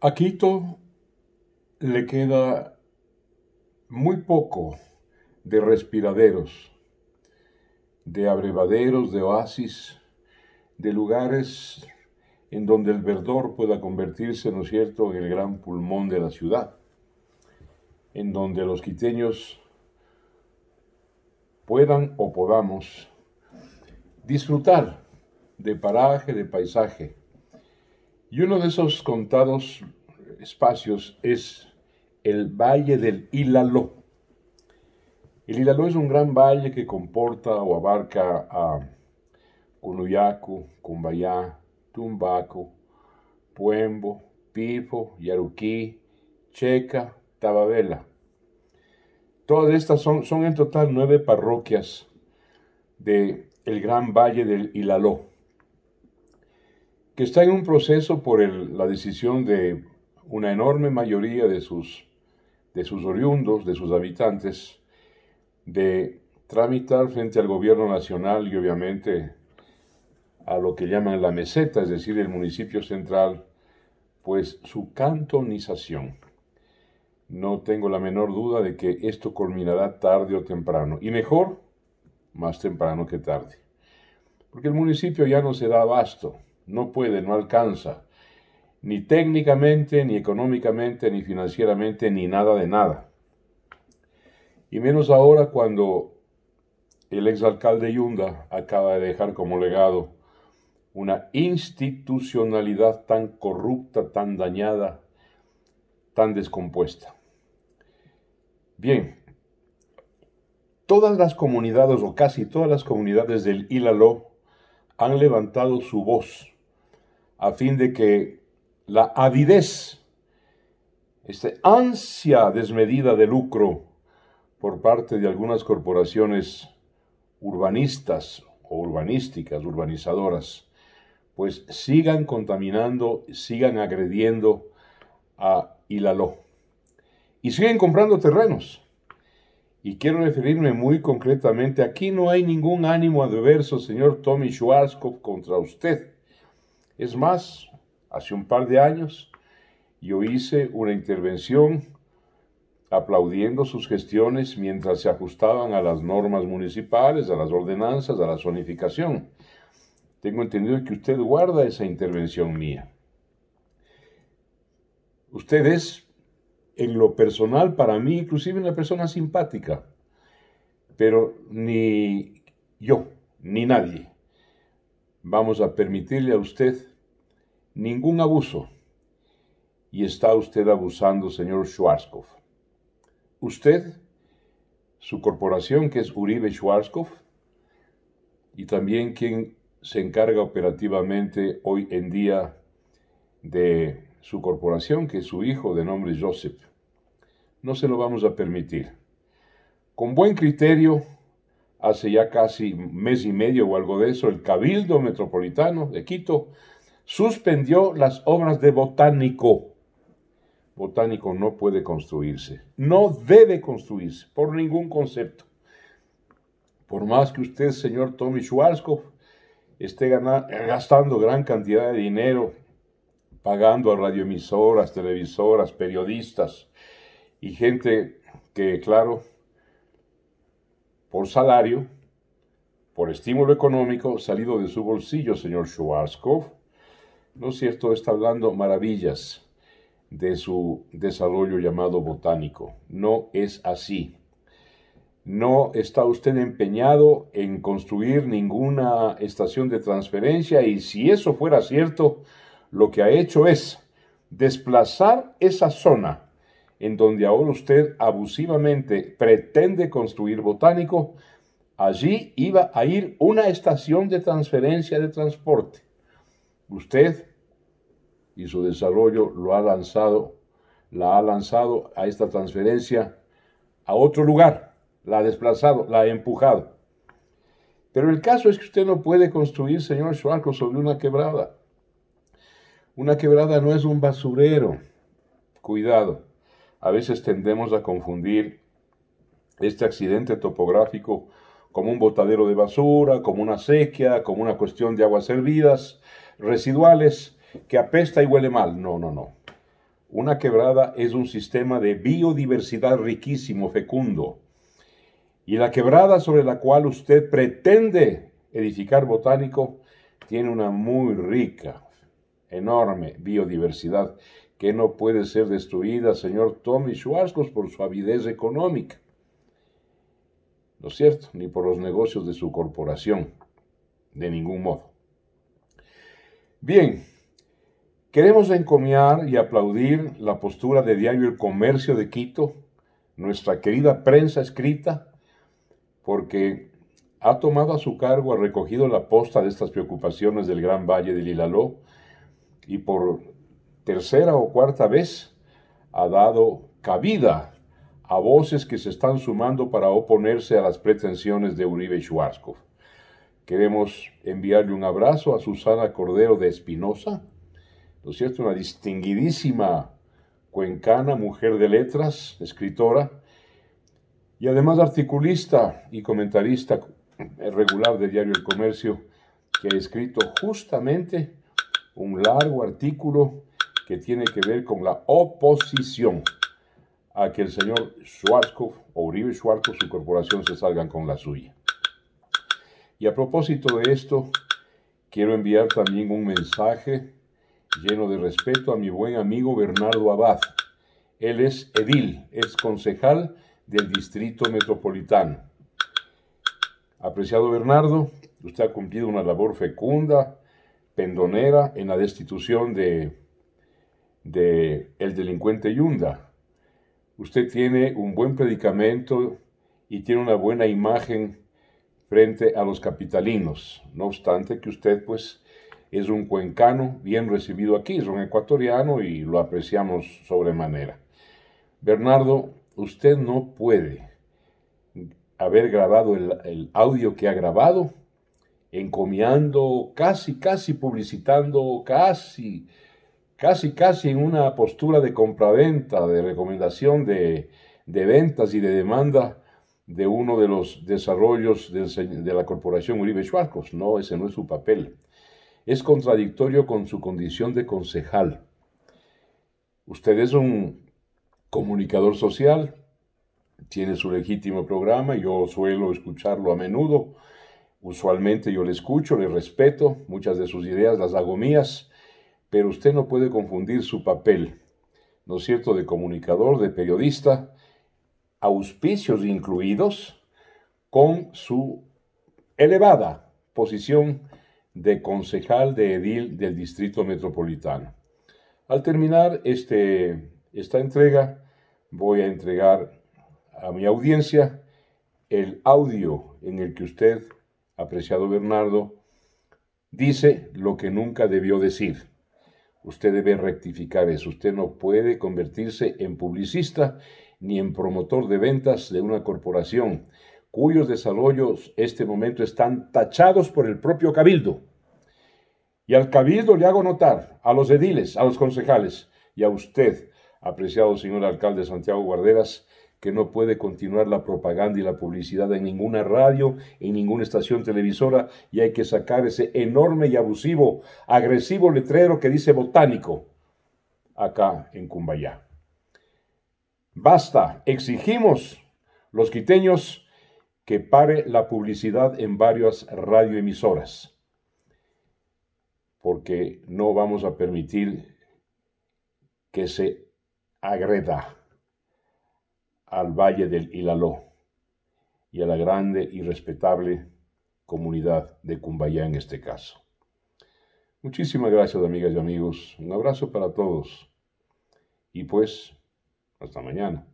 A Quito le queda muy poco de respiraderos, de abrevaderos, de oasis, de lugares en donde el verdor pueda convertirse, ¿no es cierto?, en el gran pulmón de la ciudad, en donde los quiteños puedan o podamos disfrutar de paraje, de paisaje. Y uno de esos contados espacios es el Valle del Ilaló. El Ilaló es un gran valle que comporta o abarca a Cunuyaco, Cumbayá, Tumbaco, Puembo, Pipo, Yaruquí, Checa, Tababela. Todas estas son, son en total nueve parroquias del gran valle del Ilaló, que está en un proceso por la decisión de una enorme mayoría de sus, de sus oriundos, de sus habitantes, de tramitar frente al gobierno nacional y obviamente a lo que llaman la meseta, es decir, el municipio central, pues su cantonización. No tengo la menor duda de que esto culminará tarde o temprano, y mejor más temprano que tarde, porque el municipio ya no se da abasto, no puede, no alcanza ni técnicamente, ni económicamente, ni financieramente, ni nada de nada. Y menos ahora cuando el exalcalde Yunda acaba de dejar como legado una institucionalidad tan corrupta, tan dañada, tan descompuesta. Bien, todas las comunidades o casi todas las comunidades del Ilalo, han levantado su voz a fin de que la avidez, esta ansia desmedida de lucro por parte de algunas corporaciones urbanistas o urbanísticas, urbanizadoras, pues sigan contaminando, sigan agrediendo a Hilaló y siguen comprando terrenos. Y quiero referirme muy concretamente, aquí no hay ningún ánimo adverso, señor Tommy Schwarzkopf, contra usted. Es más, hace un par de años, yo hice una intervención aplaudiendo sus gestiones mientras se ajustaban a las normas municipales, a las ordenanzas, a la zonificación. Tengo entendido que usted guarda esa intervención mía. Usted es, en lo personal, para mí, inclusive una persona simpática, pero ni yo, ni nadie vamos a permitirle a usted ningún abuso. Y está usted abusando, señor Schwarzkopf. Usted, su corporación que es Uribe Schwarzkopf, y también quien se encarga operativamente hoy en día de su corporación, que es su hijo de nombre Joseph. No se lo vamos a permitir. Con buen criterio, hace ya casi mes y medio o algo de eso, el Cabildo Metropolitano de Quito suspendió las obras de botánico. Botánico no puede construirse, no debe construirse por ningún concepto. Por más que usted, señor Tommy Schwarzkopf, esté gastando gran cantidad de dinero pagando a radioemisoras, televisoras, periodistas y gente que, claro, por salario, por estímulo económico salido de su bolsillo, señor Schwarzkopf, ¿no es cierto?, está hablando maravillas de su desarrollo llamado botánico. No es así. No está usted empeñado en construir ninguna estación de transferencia y si eso fuera cierto, lo que ha hecho es desplazar esa zona en donde ahora usted abusivamente pretende construir botánico, allí iba a ir una estación de transferencia de transporte usted y su desarrollo lo ha lanzado, la ha lanzado a esta transferencia a otro lugar, la ha desplazado, la ha empujado. Pero el caso es que usted no puede construir, señor Schwarco, sobre una quebrada. Una quebrada no es un basurero. Cuidado. A veces tendemos a confundir este accidente topográfico como un botadero de basura, como una sequía, como una cuestión de aguas hervidas, residuales que apesta y huele mal. No, no, no. Una quebrada es un sistema de biodiversidad riquísimo, fecundo. Y la quebrada sobre la cual usted pretende edificar botánico tiene una muy rica, enorme biodiversidad que no puede ser destruida, señor Tommy Schwarzkopf, por su avidez económica. ¿No es cierto? Ni por los negocios de su corporación. De ningún modo. Bien, queremos encomiar y aplaudir la postura de Diario El Comercio de Quito, nuestra querida prensa escrita, porque ha tomado a su cargo, ha recogido la posta de estas preocupaciones del Gran Valle de Lilaló y por tercera o cuarta vez ha dado cabida a voces que se están sumando para oponerse a las pretensiones de Uribe Schwarzkopf. Queremos enviarle un abrazo a Susana Cordero de Espinosa, ¿no es cierto? Una distinguidísima cuencana, mujer de letras, escritora, y además articulista y comentarista regular del diario El Comercio, que ha escrito justamente un largo artículo que tiene que ver con la oposición a que el señor Schwarzkopf o Uribe Schwarzkopf, su corporación, se salgan con la suya. Y a propósito de esto, quiero enviar también un mensaje lleno de respeto a mi buen amigo Bernardo Abad. Él es edil, es concejal del Distrito Metropolitano. Apreciado Bernardo, usted ha cumplido una labor fecunda, pendonera, en la destitución de, de el delincuente Yunda. Usted tiene un buen predicamento y tiene una buena imagen frente a los capitalinos, no obstante que usted pues es un cuencano bien recibido aquí, es un ecuatoriano y lo apreciamos sobremanera. Bernardo, usted no puede haber grabado el, audio que ha grabado encomiando, casi, casi publicitando, casi, casi, casi en una postura de compraventa, de recomendación de ventas y de demanda de uno de los desarrollos de la corporación Uribe Schwarzkopf. No, ese no es su papel. Es contradictorio con su condición de concejal. Usted es un comunicador social, tiene su legítimo programa, yo suelo escucharlo a menudo, usualmente yo le escucho, le respeto, muchas de sus ideas las hago mías, pero usted no puede confundir su papel, ¿no es cierto?, de comunicador, de periodista, auspicios incluidos, con su elevada posición de concejal de edil del Distrito Metropolitano. Al terminar este, esta entrega, voy a entregar a mi audiencia el audio en el que usted, apreciado Bernardo, dice lo que nunca debió decir. Usted debe rectificar eso. Usted no puede convertirse en publicista ni en promotor de ventas de una corporación, cuyos desarrollos este momento están tachados por el propio cabildo. Y al cabildo le hago notar, a los ediles, a los concejales y a usted, apreciado señor alcalde Santiago Guarderas, que no puede continuar la propaganda y la publicidad en ninguna radio, en ninguna estación televisora, y hay que sacar ese enorme y abusivo, agresivo letrero que dice botánico acá en Cumbayá. Basta, exigimos los quiteños que pare la publicidad en varias radioemisoras, porque no vamos a permitir que se agreda al Valle del Hilaló y a la grande y respetable comunidad de Cumbayá en este caso. Muchísimas gracias amigas y amigos, un abrazo para todos y pues hasta mañana.